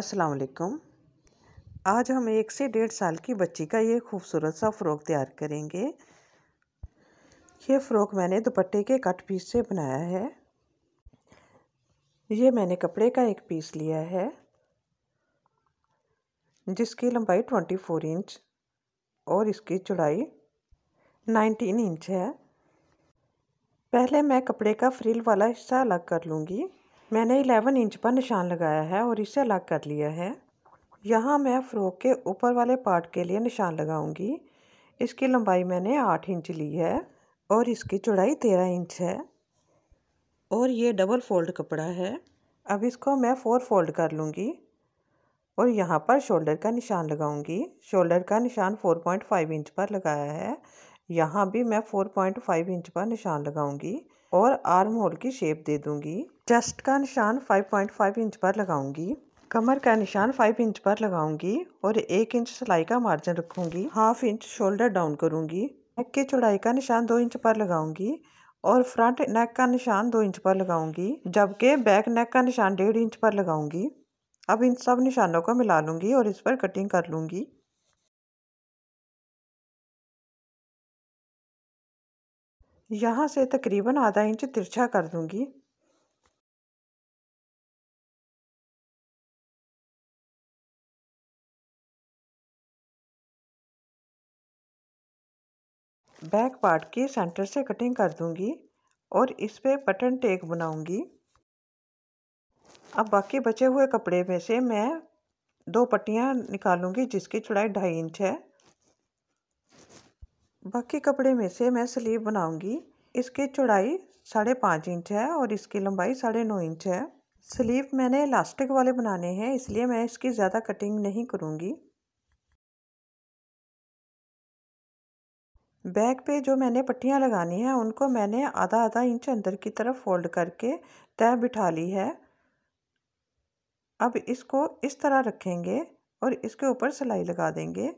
अस्सलाम वालेकुम आज हम एक से डेढ़ साल की बच्ची का ये खूबसूरत सा फ़्रॉक तैयार करेंगे ये फ़्रॉक मैंने दुपट्टे के कट पीस से बनाया है ये मैंने कपड़े का एक पीस लिया है जिसकी लंबाई ट्वेंटी फोर इंच और इसकी चौड़ाई नाइनटीन इंच है पहले मैं कपड़े का फ्रिल वाला हिस्सा अलग कर लूँगी मैंने 11 इंच पर निशान लगाया है और इसे अलग कर लिया है यहाँ मैं फ़्रॉक के ऊपर वाले पार्ट के लिए निशान लगाऊंगी इसकी लंबाई मैंने 8 इंच ली है और इसकी चौड़ाई 13 इंच है और ये डबल फोल्ड कपड़ा है अब इसको मैं फोर फोल्ड कर लूँगी और यहाँ पर शोल्डर का निशान लगाऊंगी शोल्डर का निशान 4.5 इंच पर लगाया है यहाँ भी मैं 4.5 इंच पर निशान लगाऊंगी और आर्म होल की शेप दे दूँगी चेस्ट का निशान 5.5 इंच पर लगाऊंगी कमर का निशान 5 इंच पर लगाऊंगी और एक इंच सिलाई का मार्जिन रखूंगी हाफ इंच शोल्डर डाउन करूंगी नेक की चौड़ाई का निशान दो इंच पर लगाऊंगी और फ्रंट नेक का निशान दो इंच पर लगाऊंगी जबकि बैक नेक का निशान डेढ़ इंच पर लगाऊंगी अब इन सब निशानों को मिला लूँगी और इस पर कटिंग कर लूँगी यहाँ से तकरीबन आधा इंच तिरछा कर दूंगी बैक पार्ट की सेंटर से कटिंग कर दूंगी और इस पर बटन टेक बनाऊंगी अब बाकी बचे हुए कपड़े में से मैं दो पट्टियाँ निकालूंगी जिसकी चौड़ाई ढाई इंच है बाकी कपड़े में से मैं स्लीव बनाऊंगी इसकी चौड़ाई साढ़े पाँच इंच है और इसकी लंबाई साढ़े नौ इंच है स्लीव मैंने इलास्टिक वाले बनाने हैं इसलिए मैं इसकी ज़्यादा कटिंग नहीं करूँगी बैक पे जो मैंने पट्टियाँ लगानी हैं उनको मैंने आधा आधा इंच अंदर की तरफ फोल्ड करके तय बिठा ली है अब इसको इस तरह रखेंगे और इसके ऊपर सिलाई लगा देंगे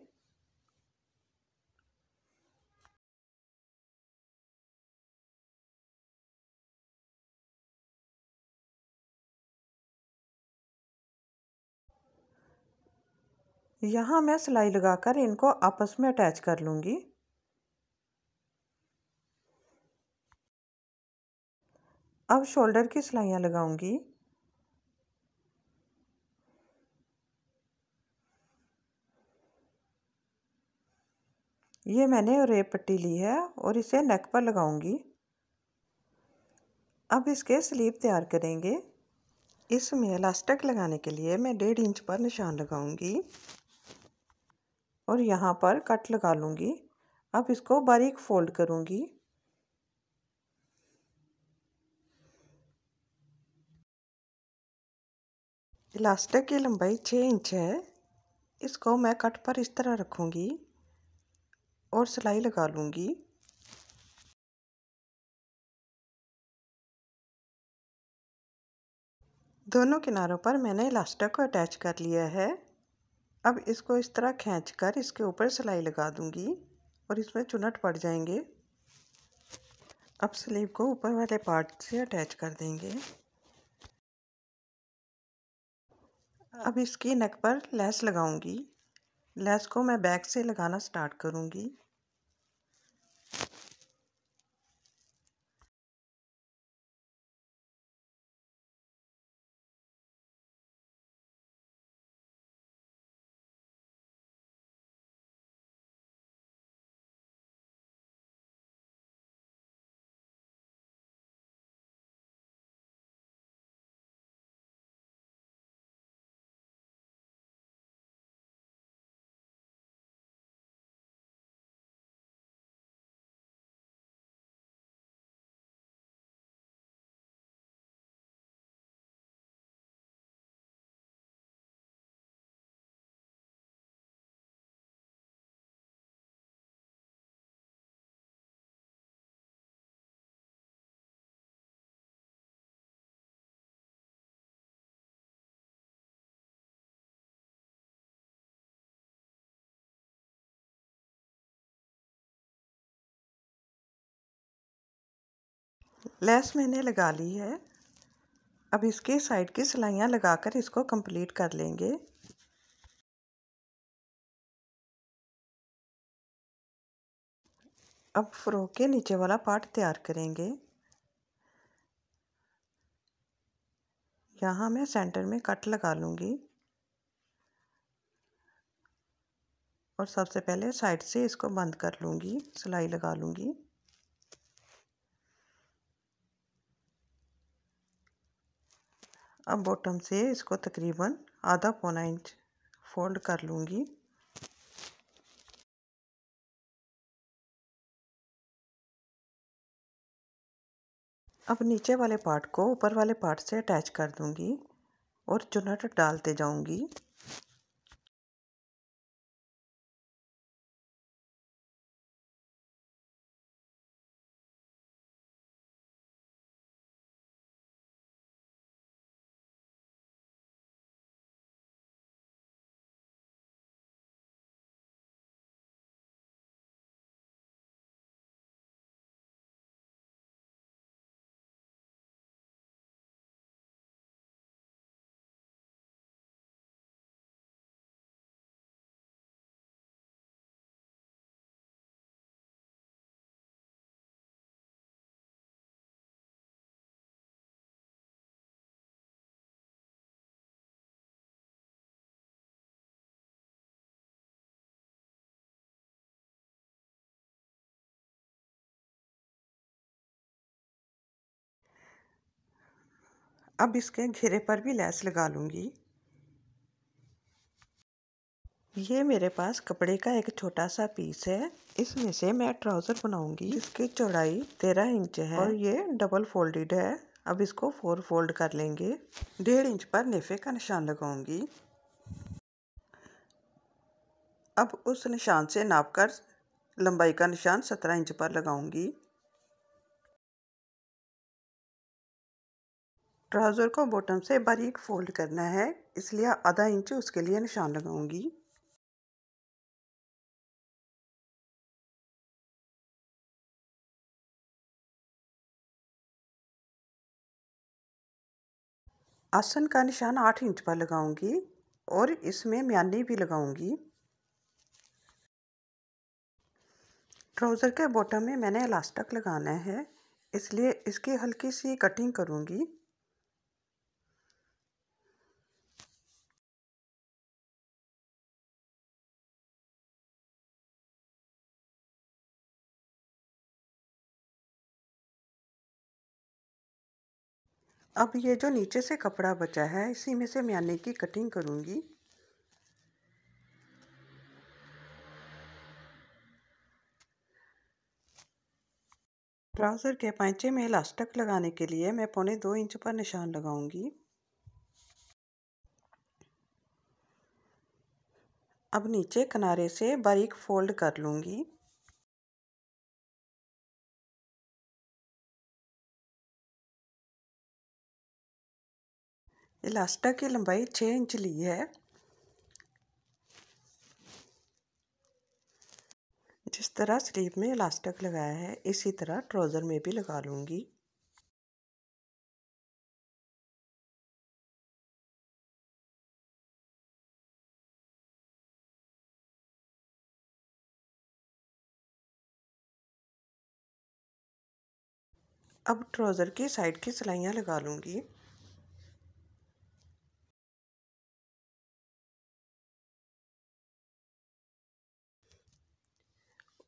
यहाँ मैं सिलाई लगाकर इनको आपस में अटैच कर लूँगी अब शोल्डर की सिलाइयाँ लगाऊंगी ये मैंने रेप पट्टी ली है और इसे नेक पर लगाऊंगी अब इसके स्लीव तैयार करेंगे इसमें इलास्टिक लगाने के लिए मैं डेढ़ इंच पर निशान लगाऊंगी और यहाँ पर कट लगा लूँगी अब इसको बारीक फोल्ड करूँगी इलास्टिक की लंबाई छः इंच है इसको मैं कट पर इस तरह रखूँगी और सिलाई लगा लूँगी दोनों किनारों पर मैंने इलास्टिक को अटैच कर लिया है अब इसको इस तरह खींचकर इसके ऊपर सिलाई लगा दूँगी और इसमें चुनट पड़ जाएंगे अब स्लीव को ऊपर वाले पार्ट से अटैच कर देंगे अब इसके नेक पर लैस लगाऊँगी लैस को मैं बैक से लगाना स्टार्ट करूँगी लेस मैंने लगा ली है अब इसके साइड की सिलाइयाँ लगाकर इसको कंप्लीट कर लेंगे अब फ्रॉक के नीचे वाला पार्ट तैयार करेंगे यहाँ मैं सेंटर में कट लगा लूँगी और सबसे पहले साइड से इसको बंद कर लूँगी सिलाई लगा लूँगी अब बॉटम से इसको तकरीबन आधा पौना इंच फोल्ड कर लूँगी अब नीचे वाले पार्ट को ऊपर वाले पार्ट से अटैच कर दूंगी और चुनट डालते जाऊँगी अब इसके घेरे पर भी लैस लगा लूँगी ये मेरे पास कपड़े का एक छोटा सा पीस है इसमें से मैं ट्राउज़र बनाऊंगी इसकी चौड़ाई तेरह इंच है और ये डबल फोल्डेड है अब इसको फोर फोल्ड कर लेंगे डेढ़ इंच पर नेफे का निशान लगाऊंगी अब उस निशान से नाप कर लंबाई का निशान सत्रह इंच पर लगाऊंगी ट्राउज़र को बॉटम से बारीक फोल्ड करना है इसलिए आधा इंच उसके लिए निशान लगाऊंगी आसन का निशान आठ इंच पर लगाऊंगी और इसमें म्यानी भी लगाऊंगी ट्राउज़र के बॉटम में मैंने इलास्टिक लगाना है इसलिए इसकी हल्की सी कटिंग करूंगी अब ये जो नीचे से कपड़ा बचा है इसी में से म्याने की कटिंग करूँगी ट्राउज़र के पैंचे में इलास्टिक लगाने के लिए मैं पौने दो इंच पर निशान लगाऊंगी अब नीचे किनारे से बारीक फोल्ड कर लूँगी इलास्टा की लंबाई छः इंच ली है जिस तरह स्लीव में इलास्टिक लगाया है इसी तरह ट्राउज़र में भी लगा लूँगी अब ट्राउज़र की साइड की सिलाइयाँ लगा लूँगी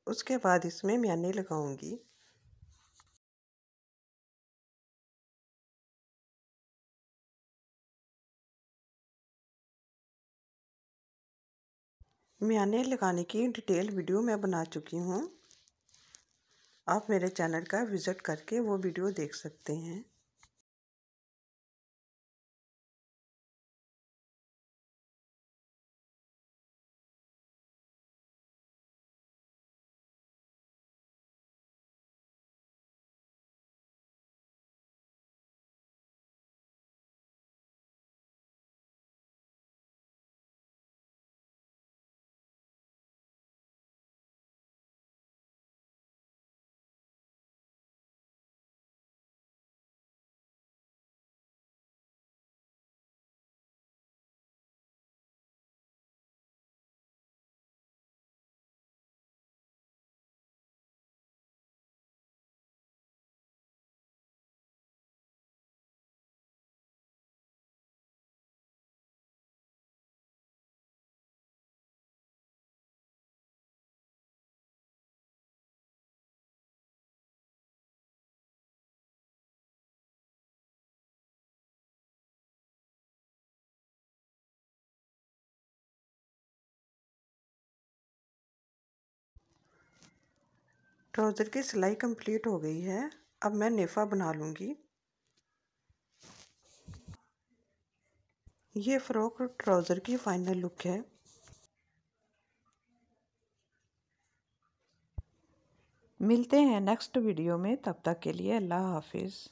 उसके बाद इसमें म्याने लगाऊंगी म्याने लगाने की डिटेल वीडियो मैं बना चुकी हूँ आप मेरे चैनल का विज़िट करके वो वीडियो देख सकते हैं ट्राउज़र की सिलाई कंप्लीट हो गई है अब मैं नेफ़ा बना लूँगी ये फ़्रॉक ट्राउज़र की फ़ाइनल लुक है मिलते हैं नेक्स्ट वीडियो में तब तक के लिए अल्लाह हाफिज़